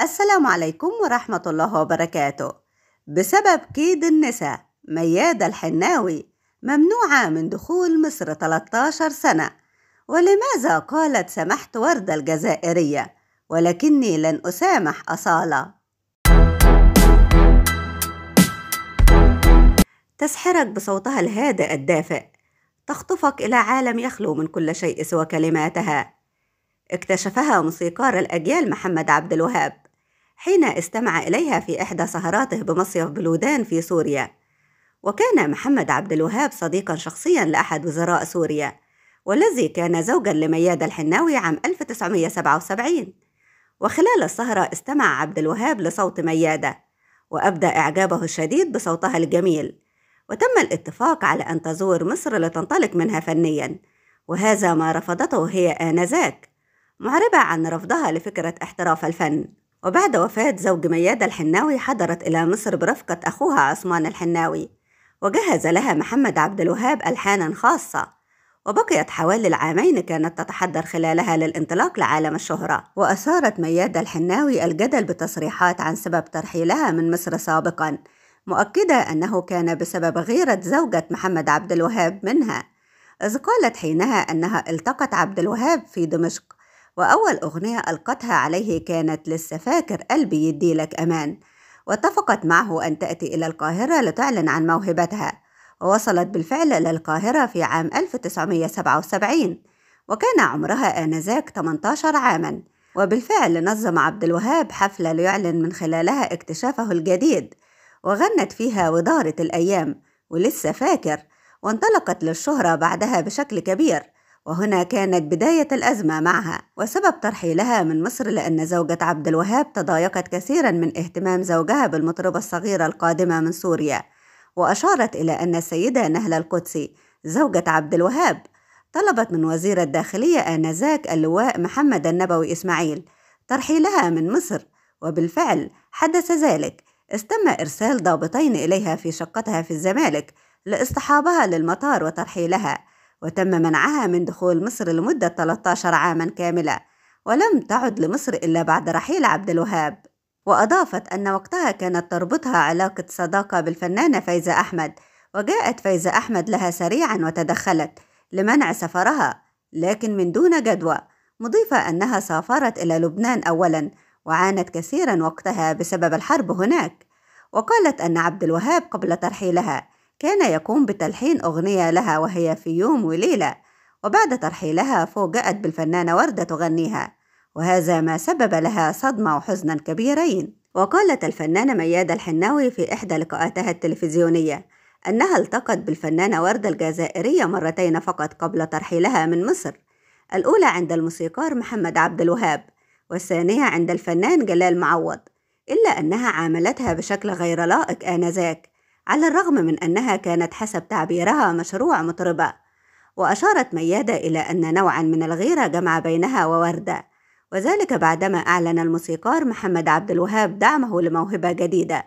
السلام عليكم ورحمة الله وبركاته بسبب كيد النساء ميادة الحناوي ممنوعة من دخول مصر 13 سنة ولماذا قالت سمحت وردة الجزائرية ولكني لن أسامح أصالة تسحرك بصوتها الهادئ الدافئ تخطفك إلى عالم يخلو من كل شيء سوى كلماتها اكتشفها موسيقار الأجيال محمد عبد الوهاب حين استمع إليها في إحدى سهراته بمصيف بلودان في سوريا وكان محمد عبد الوهاب صديقا شخصيا لأحد وزراء سوريا والذي كان زوجا لميادة الحناوي عام 1977 وخلال السهرة استمع عبد الوهاب لصوت ميادة وأبدى إعجابه الشديد بصوتها الجميل وتم الاتفاق على أن تزور مصر لتنطلق منها فنيا وهذا ما رفضته هي آنذاك معربة عن رفضها لفكرة احتراف الفن وبعد وفاة زوج ميادة الحناوي حضرت إلى مصر برفقة أخوها عثمان الحناوي وجهز لها محمد عبد الوهاب ألحانا خاصة وبقيت حوالي العامين كانت تتحضر خلالها للانطلاق لعالم الشهرة وأثارت ميادة الحناوي الجدل بتصريحات عن سبب ترحيلها من مصر سابقا مؤكدة أنه كان بسبب غيرة زوجة محمد عبد الوهاب منها إذ قالت حينها أنها التقت عبد الوهاب في دمشق وأول أغنية ألقتها عليه كانت لسه فاكر قلبي يديلك أمان واتفقت معه أن تأتي إلى القاهرة لتعلن عن موهبتها ووصلت بالفعل إلى القاهرة في عام 1977 وكان عمرها آنذاك 18 عاماً وبالفعل نظم عبد الوهاب حفلة ليعلن من خلالها اكتشافه الجديد وغنت فيها ودارت الأيام ولسه فاكر وانطلقت للشهرة بعدها بشكل كبير وهنا كانت بداية الأزمة معها وسبب ترحيلها من مصر لأن زوجة عبد الوهاب تضايقت كثيرا من اهتمام زوجها بالمطربة الصغيرة القادمة من سوريا وأشارت إلى أن السيدة نهلة القدسي زوجة عبد الوهاب طلبت من وزير الداخلية آنذاك اللواء محمد النبوي إسماعيل ترحيلها من مصر وبالفعل حدث ذلك استم إرسال ضابطين إليها في شقتها في الزمالك لاصطحابها للمطار وترحيلها وتم منعها من دخول مصر لمدة 13 عاما كاملة ولم تعد لمصر إلا بعد رحيل عبد الوهاب وأضافت أن وقتها كانت تربطها علاقة صداقة بالفنانة فايزة أحمد وجاءت فايزة أحمد لها سريعا وتدخلت لمنع سفرها لكن من دون جدوى مضيفة أنها سافرت إلى لبنان أولا وعانت كثيرا وقتها بسبب الحرب هناك وقالت أن عبد الوهاب قبل ترحيلها كان يقوم بتلحين أغنية لها وهي في يوم وليلة وبعد ترحيلها فوجأت بالفنانة وردة تغنيها وهذا ما سبب لها صدمة وحزنا كبيرين وقالت الفنانة ميادة الحناوي في إحدى لقاءاتها التلفزيونية أنها التقت بالفنانة وردة الجزائرية مرتين فقط قبل ترحيلها من مصر الأولى عند الموسيقار محمد عبد الوهاب والثانية عند الفنان جلال معوض إلا أنها عاملتها بشكل غير لائق آنذاك على الرغم من أنها كانت حسب تعبيرها مشروع مطربة وأشارت ميادة إلى أن نوعا من الغيرة جمع بينها ووردة وذلك بعدما أعلن الموسيقار محمد عبد الوهاب دعمه لموهبة جديدة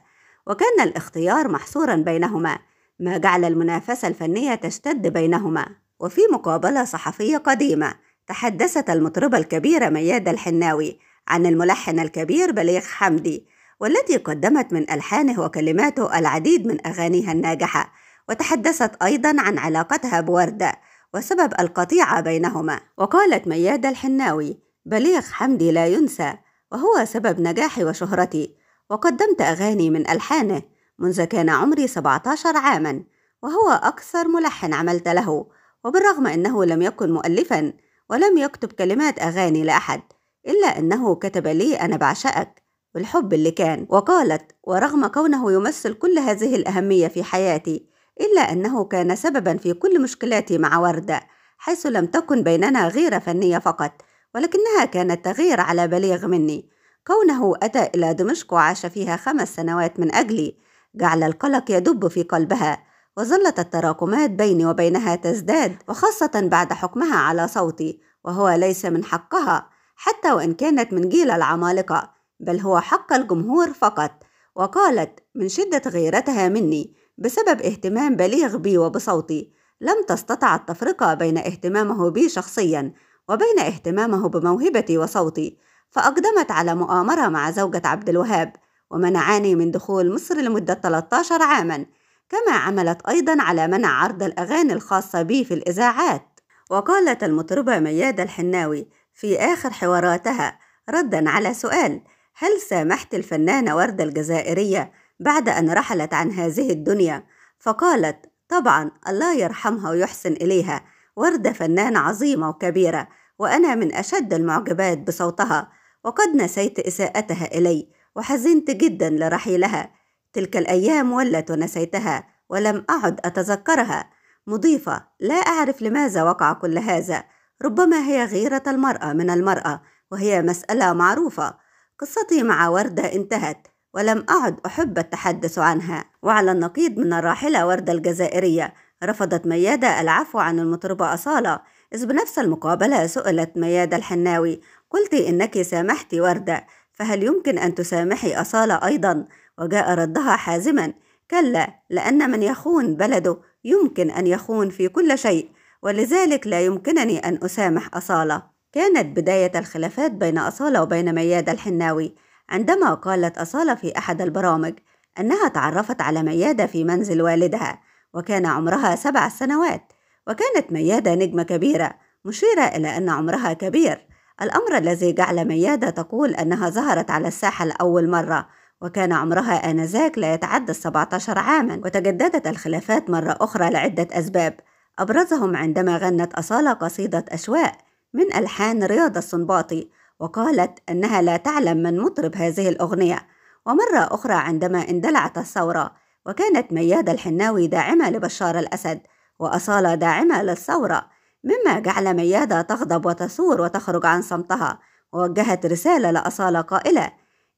وكان الاختيار محصورا بينهما ما جعل المنافسة الفنية تشتد بينهما وفي مقابلة صحفية قديمة تحدثت المطربة الكبيرة ميادة الحناوي عن الملحن الكبير بليغ حمدي والتي قدمت من ألحانه وكلماته العديد من أغانيها الناجحة وتحدثت أيضا عن علاقتها بوردة وسبب القطيعة بينهما وقالت ميادة الحناوي بليغ حمدي لا ينسى وهو سبب نجاحي وشهرتي وقدمت أغاني من ألحانه منذ كان عمري 17 عاما وهو أكثر ملحن عملت له وبالرغم أنه لم يكن مؤلفا ولم يكتب كلمات أغاني لأحد إلا أنه كتب لي أنا بعشقك والحب اللي كان وقالت ورغم كونه يمثل كل هذه الأهمية في حياتي إلا أنه كان سببا في كل مشكلاتي مع وردة حيث لم تكن بيننا غيرة فنية فقط ولكنها كانت تغير على بليغ مني كونه أتى إلى دمشق وعاش فيها خمس سنوات من أجلي جعل القلق يدب في قلبها وظلت التراكمات بيني وبينها تزداد وخاصة بعد حكمها على صوتي وهو ليس من حقها حتى وإن كانت من جيل العمالقة بل هو حق الجمهور فقط وقالت من شدة غيرتها مني بسبب اهتمام بليغ بي وبصوتي لم تستطع التفرقة بين اهتمامه بي شخصيا وبين اهتمامه بموهبتي وصوتي فأقدمت على مؤامرة مع زوجة عبد الوهاب ومنعاني من دخول مصر لمدة 13 عاما كما عملت أيضا على منع عرض الأغاني الخاصة بي في الإذاعات وقالت المطربة ميادة الحناوي في آخر حواراتها ردا على سؤال هل سامحت الفنانة وردة الجزائرية بعد أن رحلت عن هذه الدنيا؟ فقالت طبعا الله يرحمها ويحسن إليها وردة فنانة عظيمة وكبيرة وأنا من أشد المعجبات بصوتها وقد نسيت إساءتها إلي وحزنت جدا لرحيلها تلك الأيام ولت ونسيتها ولم أعد أتذكرها مضيفة لا أعرف لماذا وقع كل هذا ربما هي غيرة المرأة من المرأة وهي مسألة معروفة قصتي مع وردة انتهت ولم أعد أحب التحدث عنها وعلى النقيض من الراحلة وردة الجزائرية رفضت ميادة العفو عن المطربة أصالة إذ بنفس المقابلة سئلت ميادة الحناوي قلت إنك سامحت وردة فهل يمكن أن تسامحي أصالة أيضا؟ وجاء ردها حازما كلا لأن من يخون بلده يمكن أن يخون في كل شيء ولذلك لا يمكنني أن أسامح أصالة كانت بداية الخلافات بين أصالة وبين ميادة الحناوي عندما قالت أصالة في أحد البرامج أنها تعرفت على ميادة في منزل والدها وكان عمرها سبع سنوات وكانت ميادة نجمة كبيرة مشيرة إلى أن عمرها كبير الأمر الذي جعل ميادة تقول أنها ظهرت على الساحة لأول مرة وكان عمرها آنذاك لا يتعدى السبعة عشر عاما وتجددت الخلافات مرة أخرى لعدة أسباب أبرزهم عندما غنت أصالة قصيدة أشواق من ألحان رياضة الصنباطي وقالت أنها لا تعلم من مطرب هذه الأغنية ومرة أخرى عندما اندلعت الثورة وكانت ميادة الحناوي داعمة لبشار الأسد وأصالة داعمة للثورة مما جعل ميادة تغضب وتثور وتخرج عن صمتها ووجهت رسالة لأصالة قائلة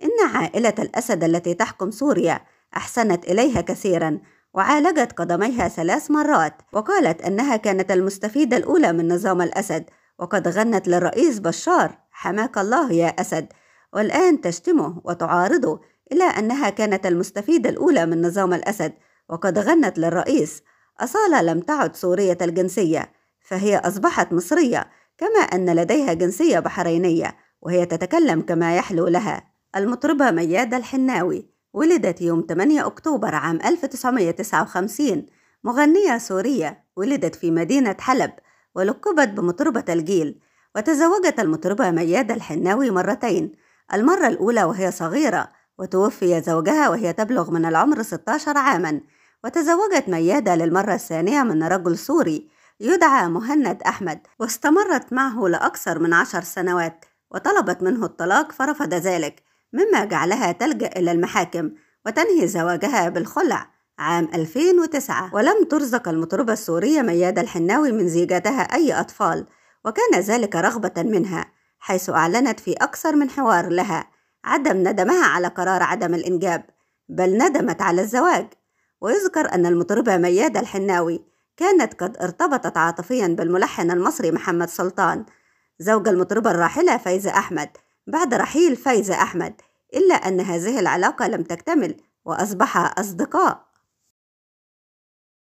إن عائلة الأسد التي تحكم سوريا أحسنت إليها كثيرا وعالجت قدميها ثلاث مرات وقالت أنها كانت المستفيدة الأولى من نظام الأسد وقد غنت للرئيس بشار حماك الله يا أسد والآن تشتمه وتعارضه إلا أنها كانت المستفيدة الأولى من نظام الأسد وقد غنت للرئيس أصالة لم تعد سورية الجنسية فهي أصبحت مصرية كما أن لديها جنسية بحرينية وهي تتكلم كما يحلو لها المطربة ميادة الحناوي ولدت يوم 8 أكتوبر عام 1959 مغنية سورية ولدت في مدينة حلب ولقبت بمطربة الجيل وتزوجت المطربة ميادة الحناوي مرتين المرة الأولى وهي صغيرة وتوفي زوجها وهي تبلغ من العمر 16 عاما وتزوجت ميادة للمرة الثانية من رجل سوري يدعى مهند أحمد واستمرت معه لأكثر من عشر سنوات وطلبت منه الطلاق فرفض ذلك مما جعلها تلجأ إلى المحاكم وتنهي زواجها بالخلع عام 2009 ولم ترزق المطربة السورية ميادة الحناوي من زيجاتها أي أطفال وكان ذلك رغبة منها حيث أعلنت في أكثر من حوار لها عدم ندمها على قرار عدم الإنجاب بل ندمت على الزواج ويذكر أن المطربة ميادة الحناوي كانت قد ارتبطت عاطفيا بالملحن المصري محمد سلطان زوج المطربة الراحلة فايزة أحمد بعد رحيل فايزة أحمد إلا أن هذه العلاقة لم تكتمل وأصبحا أصدقاء